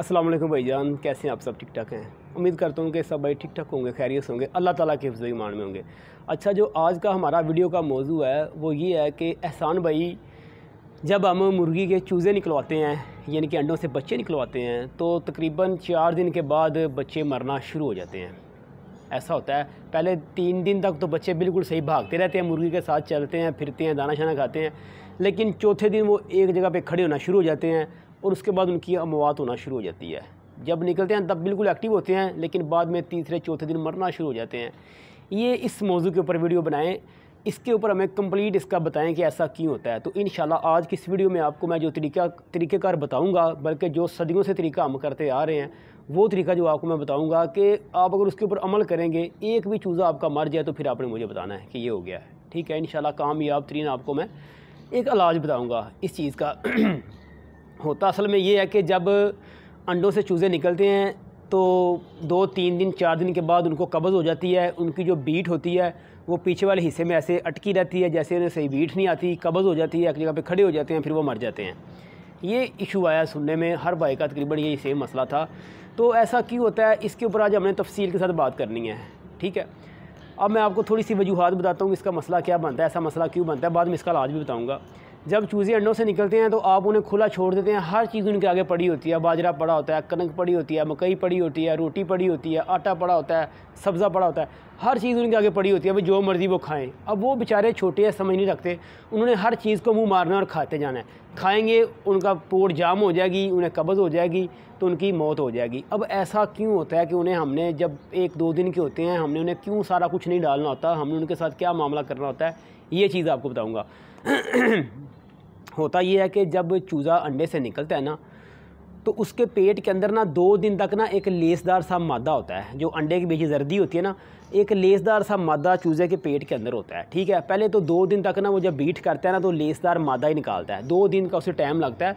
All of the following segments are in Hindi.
अस्सलाम वालेकुम जान कैसे हैं आप सब ठीक ठाक हैं उम्मीद करता हूँ कि सब भाई ठीक ठाक होंगे खैरियत होंगे अल्लाह ताला के हिफ्ज़ ईमान में होंगे अच्छा जो आज का हमारा वीडियो का मौजू है वो ये है कि एहसान भाई जब हम मुर्गी के चूज़े निकलवाते हैं यानी कि अंडों से बच्चे निकलवाते हैं तो तकरीबन चार दिन के बाद बच्चे मरना शुरू हो जाते हैं ऐसा होता है पहले तीन दिन तक तो बच्चे बिल्कुल सही भागते रहते हैं मुर्गी के साथ चलते हैं फिरते हैं दाना शाना खाते हैं लेकिन चौथे दिन वो एक जगह पे खड़े होना शुरू हो जाते हैं और उसके बाद उनकी अमवात होना शुरू हो जाती है जब निकलते हैं तब बिल्कुल एक्टिव होते हैं लेकिन बाद में तीसरे चौथे दिन मरना शुरू हो जाते हैं ये इस मौजू के ऊपर वीडियो बनाएं इसके ऊपर हमें कंप्लीट इसका बताएं कि ऐसा क्यों होता है तो इन आज की इस वीडियो में आपको मैं जो तरीका तरीक़ेकार बताऊँगा बल्कि जो सदियों से तरीका हम करते आ रहे हैं वो तरीका जो आपको मैं बताऊँगा कि आप अगर उसके ऊपर अमल करेंगे एक भी चूज़ा आपका मर जाए तो फिर आपने मुझे बताना है कि ये हो गया है ठीक है इन कामयाब तरीन आपको मैं एक इलाज बताऊँगा इस चीज़ का होता असल में ये है कि जब अंडों से चूज़े निकलते हैं तो दो तीन दिन चार दिन के बाद उनको कब्ज़ हो जाती है उनकी जो बीट होती है वो पीछे वाले हिस्से में ऐसे अटकी रहती है जैसे उन्हें सही बीट नहीं आती कब्ज़ हो जाती है एक जगह पे खड़े हो जाते हैं फिर वो मर जाते हैं ये इशू आया सुनने में हर भाई का तकरीबन यही सेम मसला था तो ऐसा क्यों होता है इसके ऊपर आज हमने तफसील के साथ बात करनी है ठीक है अब मैं आपको थोड़ी सी वजूहत बताता हूँ इसका मसला क्या बनता है ऐसा मसला क्यों बनता है बाद में इसका इलाज भी बताऊँगा जब चूज़े अंडों से निकलते हैं तो आप उन्हें खुला छोड़ देते हैं हर चीज़ उनके आगे पड़ी होती है बाजरा पड़ा होता है कनक पड़ी होती है मकई पड़ी होती है रोटी पड़ी होती है आटा पड़ा होता है सब्ज़ा पड़ा होता है हर चीज़ उनके आगे पड़ी होती है अभी जो मर्ज़ी वो खाएँ अब वो बेचारे छोटे हैं समझ नहीं रखते उन्होंने हर चीज़ को मुँह मारना और खाते जाना है खाएँगे उनका पोट जाम हो जाएगी उन्हें कब्ज़ हो जाएगी तो उनकी मौत हो जाएगी अब ऐसा क्यों होता है कि उन्हें हमने जब एक दो दिन के होते हैं हमने उन्हें क्यों सारा कुछ नहीं डालना होता हमने उनके साथ क्या मामला करना होता है ये चीज़ आपको बताऊँगा होता ये है कि जब चूज़ा अंडे से निकलता है ना तो उसके पेट के अंदर ना दो दिन तक ना एक लेसदार सा मादा होता है जो अंडे के बीच जर्दी होती है ना एक लेसदार सा मादा चूज़े के पेट के अंदर होता है ठीक है पहले तो दो दिन तक ना वो जब बीट करता है ना तो लेसदार मादा ही निकालता है दो दिन का उसे टाइम लगता है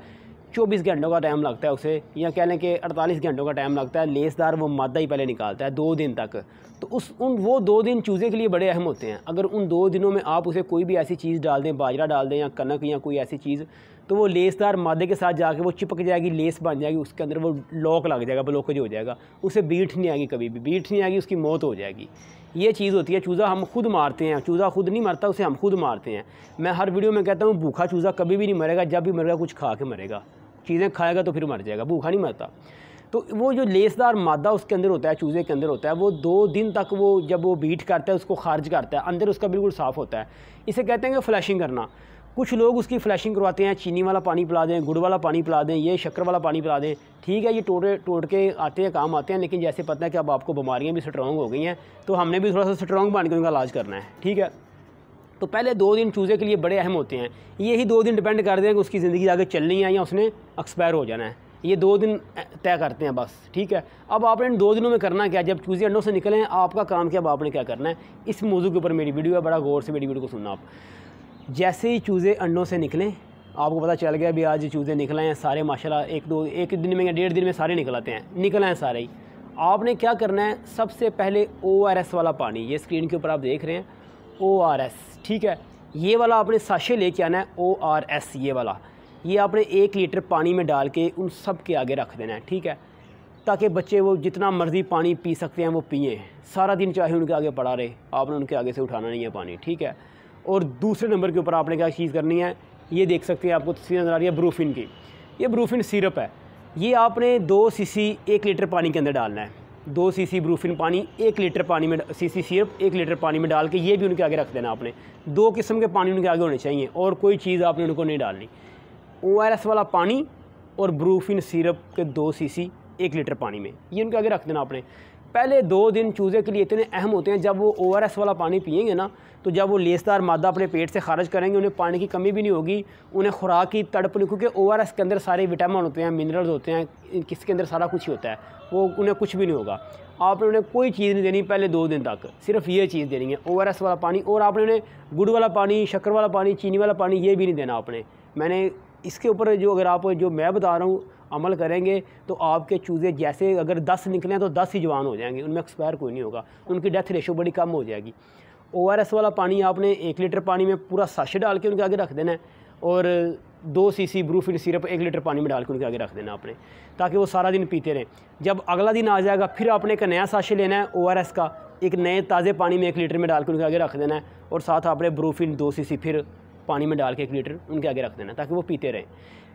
चौबीस घंटों का टाइम लगता है उसे या कह लें कि अड़तालीस घंटों का टाइम लगता है लेसदार वो मादा ही पहले निकालता है दो दिन तक तो उस उन वो दो दिन चूज़े के लिए बड़े अहम होते हैं अगर उन दो दिनों में आप उसे कोई भी ऐसी चीज़ डाल दें बाजरा डाल दें या कनक या कोई ऐसी चीज़ तो वो लेसदार मादे के साथ जाके वो चिपक जाएगी लेस बन जाएगी उसके अंदर वो लॉक लग जाएगा ब्लॉकेज हो जाएगा उसे बीट नहीं आएगी कभी भी बीठ नहीं आएगी उसकी मौत हो जाएगी ये चीज़ होती है चूज़ा हम खुद मारते हैं चूज़ा खुद नहीं मरता उसे हम खुद मारते हैं मैं हर वीडियो में कहता हूँ भूखा चूज़ा कभी भी नहीं मरेगा जब भी मरेगा कुछ खा के मरेगा चीज़ें खाएगा तो फिर मर जाएगा भूखा नहीं मरता तो वो जो लेसदार मादा उसके अंदर होता है चूज़े के अंदर होता है वो दो दिन तक वो जब वो बीट करता है उसको खारिज करता है अंदर उसका बिल्कुल साफ़ होता है इसे कहते हैं कि फ्लैशिंग करना कुछ लोग उसकी फ्लैशिंग करवाते हैं चीनी वाला पानी पिला दें गुड़ वाला पानी पिला दें ये शक्कर वाला पानी पिला दें ठीक है ये टोटे टोट के आते हैं काम आते हैं लेकिन जैसे पता है कि अब आपको बीमारियाँ भी स्ट्रॉन्ग हो गई हैं तो हमने भी थोड़ा सा स्ट्रॉन्ग बन के उनका इलाज करना है ठीक है तो पहले दो दिन चूज़े के लिए बड़े अहम होते हैं यही दो दिन डिपेंड करते हैं कि उसकी ज़िंदगी आगे चलनी है या उसने एक्सपायर हो जाना है ये दो दिन तय करते हैं बस ठीक है अब आपने इन दो दिनों में करना क्या जब चूज़े अंडों से निकले हैं आपका काम क्या अब आपने क्या करना है इस मौजू के ऊपर मेरी वीडियो है बड़ा गौर से मेरी वीडियो को सुनना आप जैसे ही चूज़े अंडों से निकलें आपको पता चल गया अभी आज चूज़े निकले हैं सारे माशाल्लाह एक दो एक दिन में या डेढ़ दिन में सारे निकल आते हैं निकल हैं सारे ही आपने क्या करना है सबसे पहले ओ वाला पानी ये स्क्रीन के ऊपर आप देख रहे हैं ओ आर एस ठीक है ये वाला आपने साशे लेके आना है ओ आर एस ये वाला ये आपने एक लीटर पानी में डाल के उन सब के आगे रख देना है ठीक है ताकि बच्चे वो जितना मर्ज़ी पानी पी सकते हैं वो पिए सारा दिन चाहे उनके आगे पड़ा रहे आपने उनके आगे से उठाना नहीं है पानी ठीक है और दूसरे नंबर के ऊपर आपने क्या चीज़ करनी है ये देख सकते हैं आपको तस्वीर नज़र आ रही है ब्रूफिन की ये ब्रूफिन सिरप है ये आपने दो सीसी एक लीटर पानी के अंदर डालना है दो सी सी ब्रूफिन पानी एक लीटर पानी में सी सी सिर्फ एक लीटर पानी में डाल के ये भी उनके आगे रख देना आपने दो किस्म के पानी उनके आगे होने चाहिए और कोई चीज़ आपने उनको नहीं डालनी ओ वाला पानी और ब्रूफिन सिरप के दो सी सी एक लीटर पानी में ये उनके आगे रख देना आपने पहले दो दिन चूज़े के लिए इतने अहम होते हैं जब वो ओ वाला पानी पियेंगे ना तो जब वो लेसदार मादा अपने पेट से खारिज करेंगे उन्हें पानी की कमी भी नहीं होगी उन्हें खुराक की नहीं क्योंकि ओ के अंदर सारे विटामिन होते हैं मिनरल्स होते हैं किसके अंदर सारा कुछ ही होता है वो उन्हें कुछ भी नहीं होगा आपने उन्हें कोई चीज़ नहीं देनी पहले दो दिन तक सिर्फ ये चीज़ देनी है ओ वाला पानी और आपने उन्हें गुड़ वाला पानी शक्कर वाला पानी चीनी वाला पानी ये भी नहीं देना आपने मैंने इसके ऊपर जो अगर आप जो मैं बता रहा हूँ अमल करेंगे तो आपके चूज़े जैसे अगर दस निकलें तो दस ही जवान हो जाएंगे उनमें एक्सपायर कोई नहीं होगा उनकी डेथ रेशो बड़ी कम हो जाएगी ओ आर एस वाला पानी आपने एक लीटर पानी में पूरा सश डाल के उनके आगे रख देना है और दो सी सी ब्रूफिन सिरप एक लीटर पानी में डाल के उनके आगे रख देना आपने ताकि वो सारा दिन पीते रहें जब अगला दिन आ जाएगा फिर आपने एक नया साशे लेना है ओ आर एस का एक नए ताज़े पानी में एक लीटर में डाल के उनके आगे रख देना है और साथ आपने ब्रूफिन दो सी सी फिर पानी में डाल के एक लीटर उनके आगे रख देना ताकि वो पीते रहें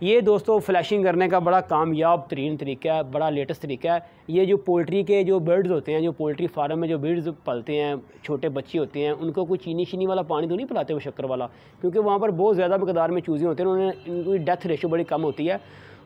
ये दोस्तों फ्लैशिंग करने का बड़ा कामयाब तरीन तरीका है बड़ा लेटेस्ट तरीका है ये जो पोल्ट्री के जो बर्ड्स होते हैं जो पोल्ट्री फार्म में जो बर्ड्स पलते हैं छोटे बच्चे होते हैं उनको कोई चीनी शीनी वाला पानी तो नहीं पिलाते वो शक्कर वाला क्योंकि वहाँ पर बहुत ज़्यादा मकदार में चूज़ें होते हैं उन्होंने इनकी डेथ रेशो बड़ी कम होती है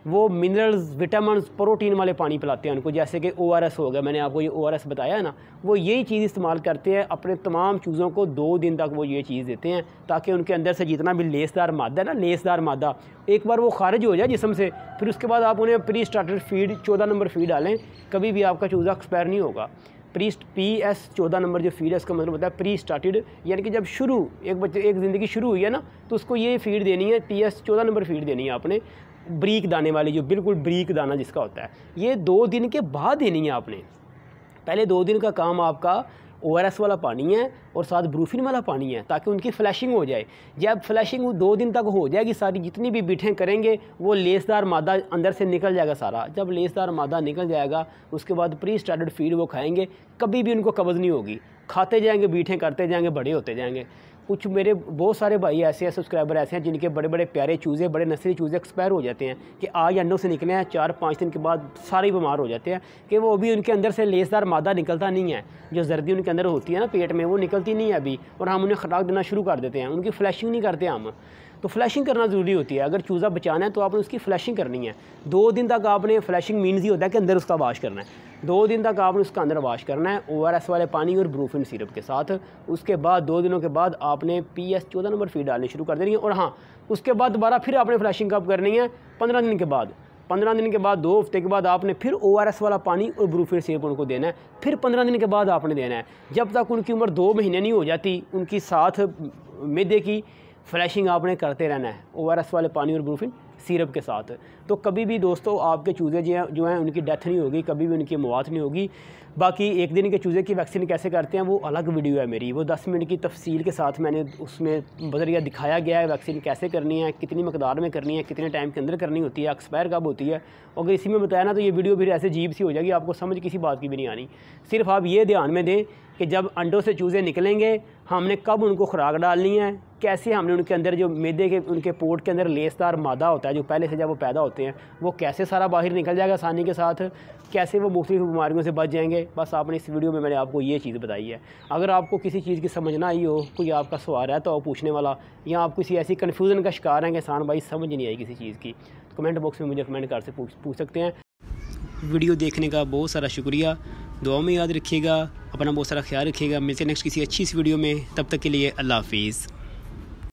वो मिनरल्स विटामिन प्रोटीन वाले पानी पिलाते हैं उनको जैसे कि ओ आर एस हो गया मैंने आपको ये ओ आर एस बताया है ना वो यही चीज़ इस्तेमाल करते हैं अपने तमाम चीज़ों को दो दिन तक वो ये चीज़ देते हैं ताकि उनके अंदर से जितना भी लेसदार मादा है ना लेसदार मादा एक बार वो खारिज हो जाए जिसम से फिर उसके बाद आप उन्हें प्री स्टार्टर फीड चौदह नंबर फीड डालें कभी भी आपका चूज़ा एक्सपायर नहीं होगा प्री पी एस चौदह नंबर जो फीड है इसका मतलब होता है प्री स्टार्टेड यानी कि जब शुरू एक बच्चे एक ज़िंदगी शुरू हुई है ना तो उसको ये फीड देनी है पी एस चौदह नंबर फीड देनी है आपने ब्रीक दाने वाली जो बिल्कुल ब्रीक दाना जिसका होता है ये दो दिन के बाद देनी है आपने पहले दो दिन का काम आपका ओ वाला पानी है और साथ ब्रूफिन वाला पानी है ताकि उनकी फ्लैशिंग हो जाए जब फ्लैशिंग दो दिन तक हो जाएगी सारी जितनी भी बीठें करेंगे वो लेसदार मादा अंदर से निकल जाएगा सारा जब लेसदार मादा निकल जाएगा उसके बाद प्री स्टार्टेड फीड वो खाएंगे कभी भी उनको कब्ज़ नहीं होगी खाते जाएंगे बीठें करते जाएंगे बड़े होते जाएंगे कुछ मेरे बहुत सारे भाई ऐसे हैं सब्सक्राइबर ऐसे हैं जिनके बड़े बड़े प्यारे चूज़े बड़े नसरी चूज़े एक्सपायर हो जाते हैं कि आज अंडों से निकले हैं चार पाँच दिन के बाद सारे बीमार हो जाते हैं कि वो अभी उनके अंदर से लेसदार मादा निकलता नहीं है जो जर्दी उनके अंदर होती है ना पेट में वो निकलती नहीं है अभी और हम उन्हें खुराक देना शुरू कर देते हैं उनकी फ्लैशिंग नहीं करते हम तो फ्लैशिंग करना ज़रूरी होती है अगर चूज़ा बचाना है तो आपने उसकी फ्लैशिंग करनी है दो दिन तक आपने फ्लैशिंग मीनस ही होता है कि अंदर उसका वाश करना है दो दिन तक आपने उसका अंदर वाश करना है ओ वाले पानी और ब्रूफिन सिरप के साथ उसके बाद दो दिनों के बाद आप आपने पी एस चौदह नंबर फीड डालनी शुरू कर देनी है और हाँ उसके बाद दोबारा फिर आपने फ्लैशिंग कब करनी है पंद्रह दिन के बाद पंद्रह दिन के बाद दो हफ्ते के बाद आपने फिर ओ आर एस वाला पानी और ब्रूफिट सेप उनको देना है फिर पंद्रह दिन के बाद आपने देना है जब तक उनकी उम्र दो महीने नहीं हो जाती उनकी साथ मैदे की फ्लैशिंग आपने करते रहना है ओ आर एस वाले पानी और ब्रूफिन सिरप के साथ तो कभी भी दोस्तों आपके चूज़े जो हैं जो हैं उनकी डेथ नहीं होगी कभी भी उनकी मौत नहीं होगी बाकी एक दिन के चूज़े की वैक्सीन कैसे करते हैं वो अलग वीडियो है मेरी वो दस मिनट की तफसील के साथ मैंने उसमें बजरिया दिखाया गया है वैक्सीन कैसे करनी है कितनी मकदार में करनी है कितने टाइम के अंदर करनी होती है एक्सपायर कब होती है अगर इसी में बताया ना तो ये वीडियो फिर ऐसे जीप सी हो जाएगी आपको समझ किसी बात की भी नहीं आनी सिर्फ आप ये ध्यान में दें कि जब अंडों से चूज़े निकलेंगे हमने कब उनको खुराक डालनी है कैसे हमने उनके अंदर जो मेदे के उनके पोट के अंदर लेसदार मादा होता है जो पहले से जब वो पैदा होता है होते हैं वो कैसे सारा बाहर निकल जाएगा आसानी के साथ कैसे वो मुख्तलिफ बीमारियों से बच जाएंगे बस आपने इस वीडियो में मैंने आपको ये चीज़ बताई है अगर आपको किसी चीज़ की समझ ना आई हो कोई आपका सवाल है तो आप पूछने वाला या आप किसी ऐसी कन्फ्यूज़न का शिकार हैं कि आसान भाई समझ नहीं आई किसी चीज़ की तो कमेंट बॉक्स में मुझे कमेंट कर से पूछ पूछ सकते हैं वीडियो देखने का बहुत सारा शुक्रिया दुआ में याद रखिएगा अपना बहुत सारा ख्याल रखिएगा मिलते नेक्स्ट किसी अच्छी इस वीडियो में तब तक के लिए अल्लाह हाफिज़